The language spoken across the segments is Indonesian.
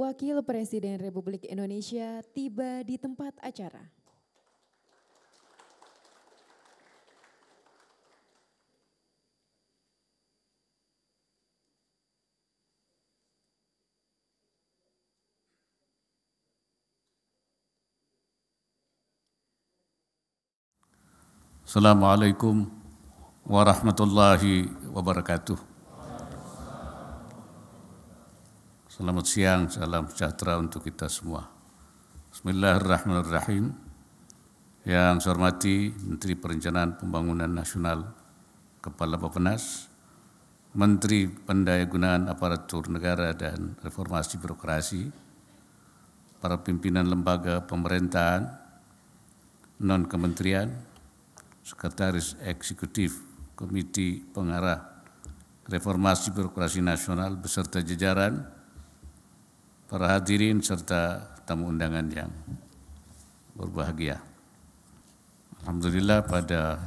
Wakil Presiden Republik Indonesia tiba di tempat acara. Assalamualaikum warahmatullahi wabarakatuh. Selamat siang, salam sejahtera untuk kita semua. Bismillahirrahmanirrahim. Yang saya hormati Menteri Perencanaan Pembangunan Nasional, Kepala Bapenas, Menteri Pendayagunaan Aparatur Negara dan Reformasi Birokrasi, para pimpinan lembaga pemerintahan, non kementerian, sekretaris eksekutif, Komite pengarah reformasi birokrasi nasional beserta jajaran para hadirin serta tamu undangan yang berbahagia. Alhamdulillah pada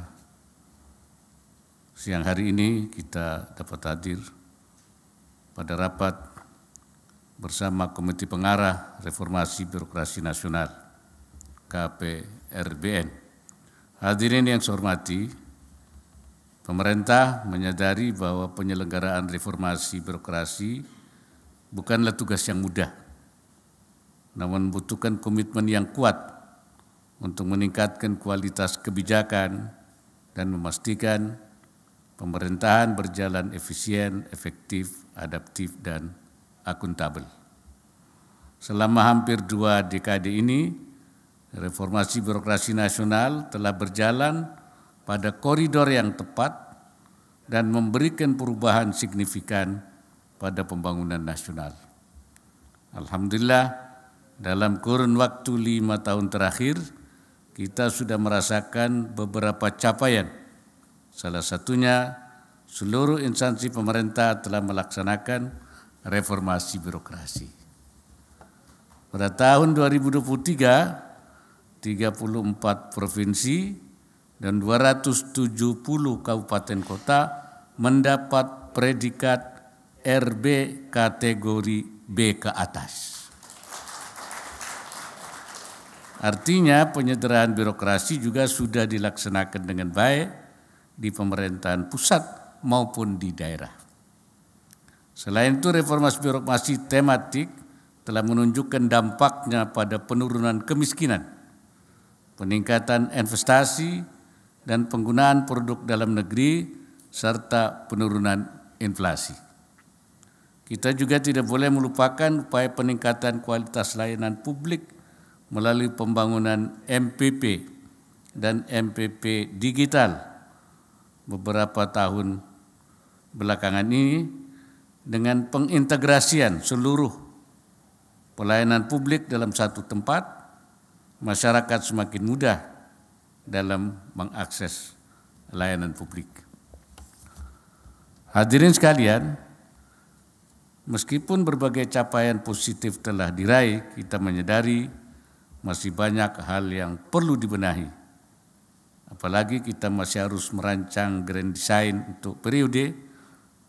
siang hari ini kita dapat hadir pada rapat bersama Komite Pengarah Reformasi Birokrasi Nasional KPRBN. Hadirin yang saya hormati, pemerintah menyadari bahwa penyelenggaraan reformasi birokrasi bukanlah tugas yang mudah, namun membutuhkan komitmen yang kuat untuk meningkatkan kualitas kebijakan dan memastikan pemerintahan berjalan efisien, efektif, adaptif, dan akuntabel. Selama hampir dua dekade ini, reformasi birokrasi nasional telah berjalan pada koridor yang tepat dan memberikan perubahan signifikan pada pembangunan nasional. Alhamdulillah dalam kurun waktu lima tahun terakhir kita sudah merasakan beberapa capaian. Salah satunya seluruh instansi pemerintah telah melaksanakan reformasi birokrasi. Pada tahun 2023, 34 provinsi dan 270 kabupaten kota mendapat predikat RB kategori B ke atas. Artinya penyederhanaan birokrasi juga sudah dilaksanakan dengan baik di pemerintahan pusat maupun di daerah. Selain itu reformasi birokrasi tematik telah menunjukkan dampaknya pada penurunan kemiskinan, peningkatan investasi, dan penggunaan produk dalam negeri serta penurunan inflasi. Kita juga tidak boleh melupakan upaya peningkatan kualitas layanan publik melalui pembangunan MPP dan MPP digital beberapa tahun belakangan ini dengan pengintegrasian seluruh pelayanan publik dalam satu tempat, masyarakat semakin mudah dalam mengakses layanan publik. Hadirin sekalian, Meskipun berbagai capaian positif telah diraih, kita menyadari masih banyak hal yang perlu dibenahi. Apalagi kita masih harus merancang grand design untuk periode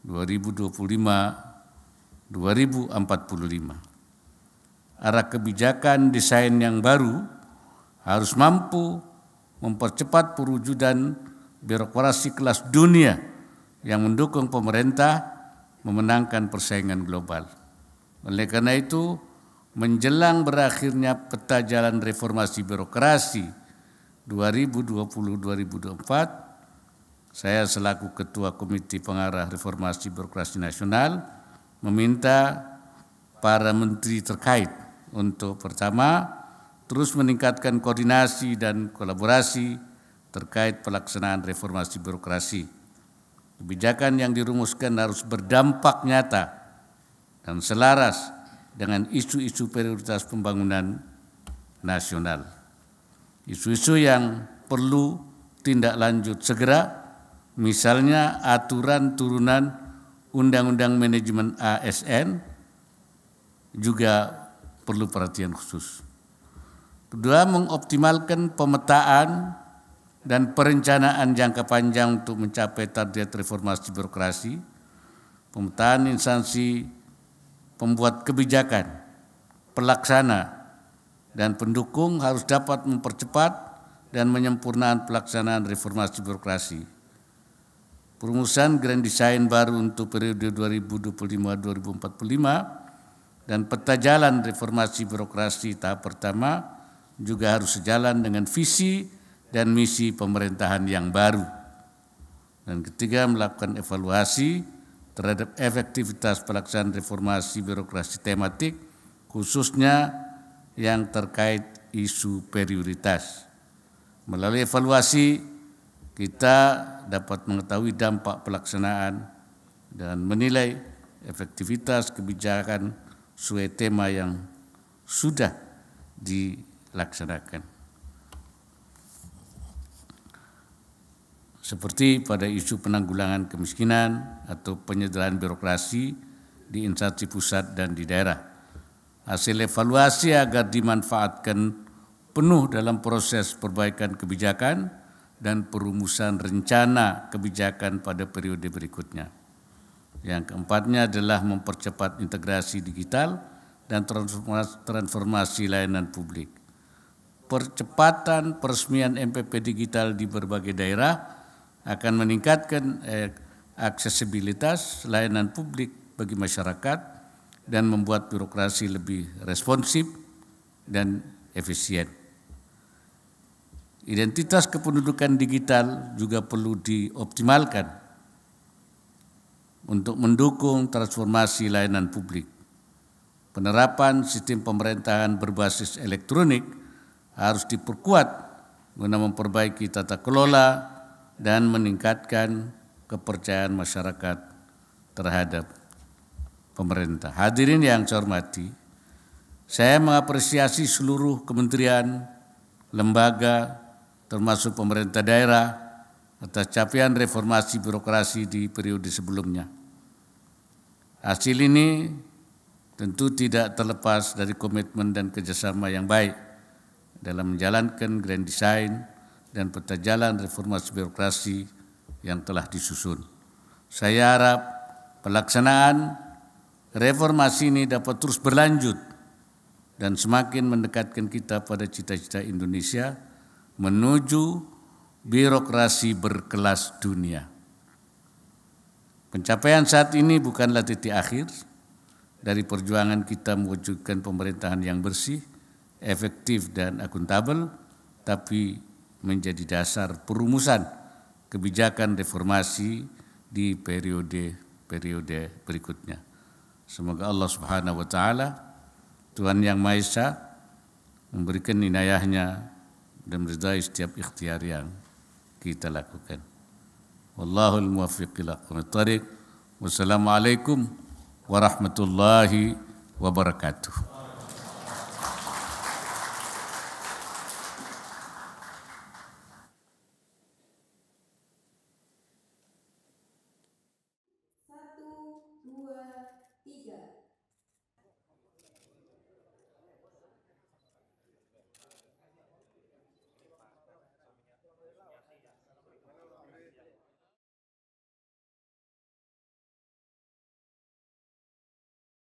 2025-2045. Arah kebijakan desain yang baru harus mampu mempercepat perwujudan birokrasi kelas dunia yang mendukung pemerintah memenangkan persaingan global. Oleh karena itu, menjelang berakhirnya peta jalan reformasi birokrasi 2020-2024, saya selaku Ketua Komite Pengarah Reformasi Birokrasi Nasional meminta para menteri terkait untuk pertama terus meningkatkan koordinasi dan kolaborasi terkait pelaksanaan reformasi birokrasi Kebijakan yang dirumuskan harus berdampak nyata dan selaras dengan isu-isu prioritas pembangunan nasional. Isu-isu yang perlu tindak lanjut segera, misalnya aturan turunan Undang-Undang Manajemen ASN juga perlu perhatian khusus. Kedua, mengoptimalkan pemetaan dan perencanaan jangka panjang untuk mencapai target reformasi birokrasi, pemetaan instansi, pembuat kebijakan, pelaksana, dan pendukung harus dapat mempercepat dan menyempurnaan pelaksanaan reformasi birokrasi. Perumusan grand design baru untuk periode 2025-2045 dan peta jalan reformasi birokrasi tahap pertama juga harus sejalan dengan visi dan misi pemerintahan yang baru. Dan ketiga, melakukan evaluasi terhadap efektivitas pelaksanaan reformasi birokrasi tematik, khususnya yang terkait isu prioritas. Melalui evaluasi, kita dapat mengetahui dampak pelaksanaan dan menilai efektivitas kebijakan sesuai tema yang sudah dilaksanakan. seperti pada isu penanggulangan kemiskinan atau penyederhanaan birokrasi di instansi pusat dan di daerah. Hasil evaluasi agar dimanfaatkan penuh dalam proses perbaikan kebijakan dan perumusan rencana kebijakan pada periode berikutnya. Yang keempatnya adalah mempercepat integrasi digital dan transformasi, layanan publik percepatan peresmian MPP digital di berbagai daerah akan meningkatkan eh, aksesibilitas layanan publik bagi masyarakat dan membuat birokrasi lebih responsif dan efisien. Identitas kependudukan digital juga perlu dioptimalkan untuk mendukung transformasi layanan publik. Penerapan sistem pemerintahan berbasis elektronik harus diperkuat guna memperbaiki tata kelola, dan meningkatkan kepercayaan masyarakat terhadap pemerintah. Hadirin yang saya hormati, saya mengapresiasi seluruh kementerian, lembaga, termasuk pemerintah daerah atas capaian reformasi birokrasi di periode sebelumnya. Hasil ini tentu tidak terlepas dari komitmen dan kerjasama yang baik dalam menjalankan grand design, dan peta jalan reformasi birokrasi yang telah disusun. Saya harap pelaksanaan reformasi ini dapat terus berlanjut dan semakin mendekatkan kita pada cita-cita Indonesia menuju birokrasi berkelas dunia. Pencapaian saat ini bukanlah titik akhir dari perjuangan kita mewujudkan pemerintahan yang bersih, efektif, dan akuntabel, tapi menjadi dasar perumusan kebijakan reformasi di periode-periode berikutnya. Semoga Allah Subhanahu wa taala Tuhan Yang Maha Esa memberikan inayahnya dan meridai setiap ikhtiar yang kita lakukan. Wallahul muwaffiq ila Wassalamualaikum warahmatullahi wabarakatuh.